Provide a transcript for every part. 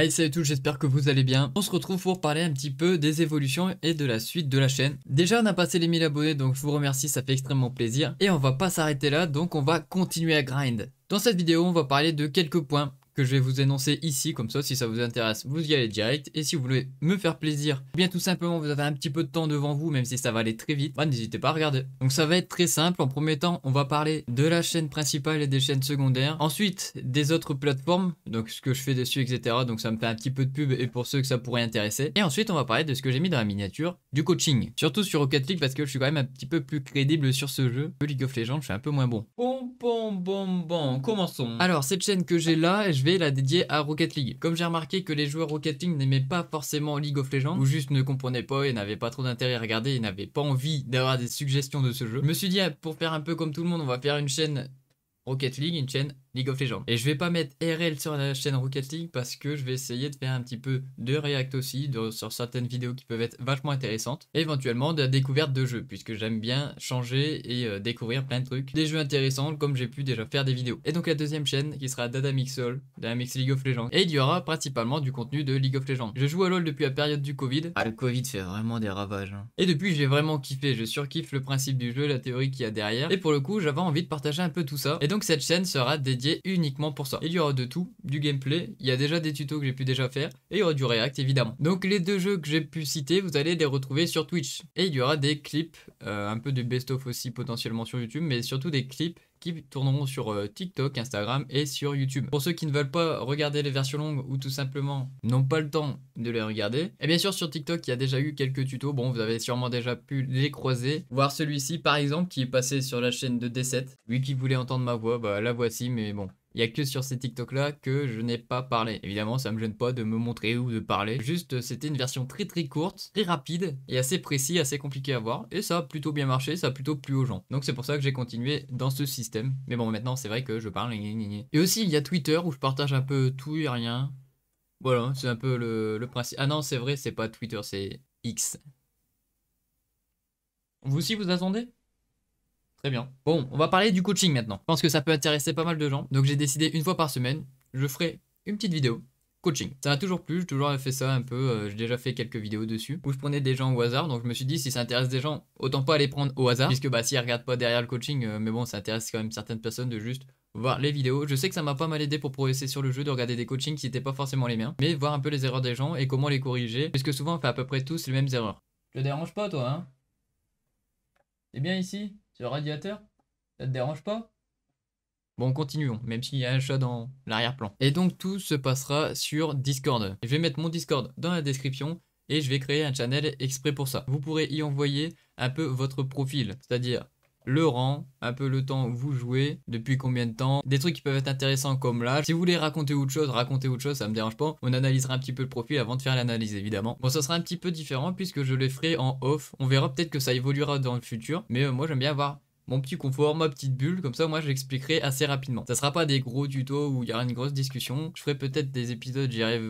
Hey salut tout. j'espère que vous allez bien. On se retrouve pour parler un petit peu des évolutions et de la suite de la chaîne. Déjà on a passé les 1000 abonnés donc je vous remercie, ça fait extrêmement plaisir. Et on va pas s'arrêter là donc on va continuer à grind. Dans cette vidéo on va parler de quelques points je vais vous énoncer ici, comme ça, si ça vous intéresse, vous y allez direct. Et si vous voulez me faire plaisir, bien tout simplement, vous avez un petit peu de temps devant vous, même si ça va aller très vite, bah, n'hésitez pas à regarder. Donc ça va être très simple. En premier temps, on va parler de la chaîne principale et des chaînes secondaires. Ensuite, des autres plateformes, donc ce que je fais dessus, etc. Donc ça me fait un petit peu de pub et pour ceux que ça pourrait intéresser. Et ensuite, on va parler de ce que j'ai mis dans la miniature, du coaching. Surtout sur Rocket League, parce que je suis quand même un petit peu plus crédible sur ce jeu. le League of Legends, je suis un peu moins bon. Bon, bon, bon, bon, commençons. Alors, cette chaîne que j'ai là, et je vais la dédiée à Rocket League. Comme j'ai remarqué que les joueurs Rocket League n'aimaient pas forcément League of Legends, ou juste ne comprenaient pas et n'avaient pas trop d'intérêt à regarder et n'avaient pas envie d'avoir des suggestions de ce jeu, je me suis dit, ah, pour faire un peu comme tout le monde, on va faire une chaîne Rocket League, une chaîne League of Legends. Et je vais pas mettre RL sur la chaîne Rocket League parce que je vais essayer de faire un petit peu de react aussi sur certaines vidéos qui peuvent être vachement intéressantes. Et éventuellement de la découverte de jeux puisque j'aime bien changer et euh, découvrir plein de trucs. Des jeux intéressants comme j'ai pu déjà faire des vidéos. Et donc la deuxième chaîne qui sera Dada Mixol, Dada Mix League of Legends. Et il y aura principalement du contenu de League of Legends. Je joue à LoL depuis la période du Covid. Ah le Covid fait vraiment des ravages. Hein. Et depuis j'ai vraiment kiffé, je surkiffe le principe du jeu, la théorie qu'il y a derrière. Et pour le coup j'avais envie de partager un peu tout ça. Et donc cette chaîne sera dédiée uniquement pour ça. Il y aura de tout, du gameplay, il y a déjà des tutos que j'ai pu déjà faire, et il y aura du React évidemment. Donc les deux jeux que j'ai pu citer, vous allez les retrouver sur Twitch. Et il y aura des clips, euh, un peu de best-of aussi potentiellement sur YouTube, mais surtout des clips qui tourneront sur euh, TikTok, Instagram et sur YouTube. Pour ceux qui ne veulent pas regarder les versions longues ou tout simplement n'ont pas le temps de les regarder, et eh bien sûr sur TikTok il y a déjà eu quelques tutos, bon vous avez sûrement déjà pu les croiser, voir celui-ci par exemple qui est passé sur la chaîne de D7, lui qui voulait entendre ma voix, bah la voici mais bon il n'y a que sur ces TikTok-là que je n'ai pas parlé. Évidemment, ça me gêne pas de me montrer ou de parler. Juste, c'était une version très très courte, très rapide et assez précis, assez compliqué à voir. Et ça a plutôt bien marché, ça a plutôt plu aux gens. Donc c'est pour ça que j'ai continué dans ce système. Mais bon, maintenant, c'est vrai que je parle. Et aussi, il y a Twitter où je partage un peu tout et rien. Voilà, c'est un peu le, le principe. Ah non, c'est vrai, c'est pas Twitter, c'est X. Vous aussi, vous attendez Très bien. Bon, on va parler du coaching maintenant. Je pense que ça peut intéresser pas mal de gens. Donc j'ai décidé une fois par semaine, je ferai une petite vidéo coaching. Ça m'a toujours plu, j'ai toujours fait ça un peu, euh, j'ai déjà fait quelques vidéos dessus, où je prenais des gens au hasard, donc je me suis dit si ça intéresse des gens, autant pas les prendre au hasard, puisque bah s'ils regardent pas derrière le coaching, euh, mais bon ça intéresse quand même certaines personnes de juste voir les vidéos. Je sais que ça m'a pas mal aidé pour progresser sur le jeu, de regarder des coachings qui n'étaient pas forcément les miens, mais voir un peu les erreurs des gens et comment les corriger, puisque souvent on fait à peu près tous les mêmes erreurs. Je te dérange pas toi hein T'es bien ici ce radiateur Ça te dérange pas Bon, continuons, même s'il y a un chat dans l'arrière-plan. Et donc tout se passera sur Discord. Je vais mettre mon Discord dans la description et je vais créer un channel exprès pour ça. Vous pourrez y envoyer un peu votre profil, c'est-à-dire le rang, un peu le temps où vous jouez, depuis combien de temps, des trucs qui peuvent être intéressants comme là. Si vous voulez raconter autre chose, raconter autre chose, ça me dérange pas. On analysera un petit peu le profil avant de faire l'analyse évidemment. Bon, ça sera un petit peu différent puisque je le ferai en off. On verra peut-être que ça évoluera dans le futur, mais euh, moi j'aime bien avoir mon petit confort, ma petite bulle, comme ça moi je l'expliquerai assez rapidement. Ça sera pas des gros tutos où il y aura une grosse discussion. Je ferai peut-être des épisodes, j'y arrive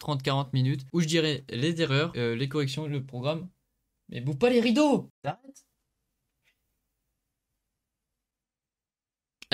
30-40 euh, minutes, où je dirai les erreurs, euh, les corrections, le programme. Mais bouffe pas les rideaux T'arrêtes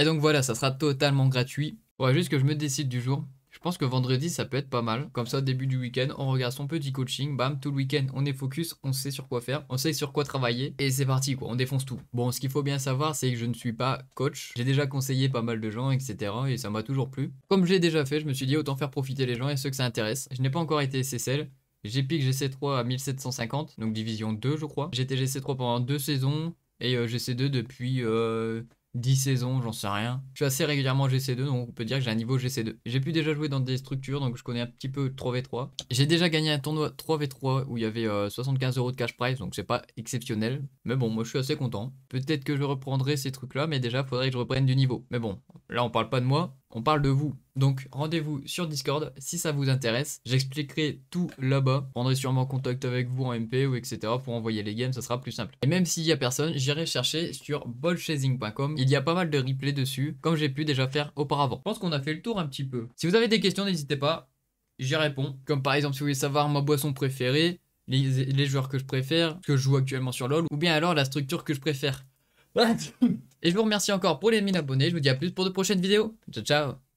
Et donc voilà, ça sera totalement gratuit. va juste que je me décide du jour. Je pense que vendredi, ça peut être pas mal. Comme ça, au début du week-end, on regarde son petit coaching. Bam, tout le week-end, on est focus, on sait sur quoi faire, on sait sur quoi travailler. Et c'est parti, quoi. On défonce tout. Bon, ce qu'il faut bien savoir, c'est que je ne suis pas coach. J'ai déjà conseillé pas mal de gens, etc. Et ça m'a toujours plu. Comme j'ai déjà fait, je me suis dit autant faire profiter les gens et ceux que ça intéresse. Je n'ai pas encore été SSL. piqué GC3 à 1750, donc division 2, je crois. J'étais GC3 pendant deux saisons et euh, GC2 depuis. Euh, 10 saisons, j'en sais rien. Je suis assez régulièrement GC2, donc on peut dire que j'ai un niveau GC2. J'ai pu déjà jouer dans des structures, donc je connais un petit peu 3v3. J'ai déjà gagné un tournoi 3v3 où il y avait 75 euh, euros de cash prize, donc c'est pas exceptionnel. Mais bon, moi je suis assez content. Peut-être que je reprendrai ces trucs-là, mais déjà faudrait que je reprenne du niveau. Mais bon, Là, on parle pas de moi, on parle de vous. Donc rendez-vous sur Discord si ça vous intéresse. J'expliquerai tout là-bas. Je prendrai sûrement contact avec vous en MP ou etc. pour envoyer les games, ça sera plus simple. Et même s'il n'y a personne, j'irai chercher sur ballchasing.com. Il y a pas mal de replays dessus, comme j'ai pu déjà faire auparavant. Je pense qu'on a fait le tour un petit peu. Si vous avez des questions, n'hésitez pas, j'y réponds. Comme par exemple si vous voulez savoir ma boisson préférée, les, joueurs que je préfère, ce que je joue actuellement sur LoL, ou bien alors la structure que je préfère. Bah, Et je vous remercie encore pour les 1000 abonnés. Je vous dis à plus pour de prochaines vidéos. Ciao, ciao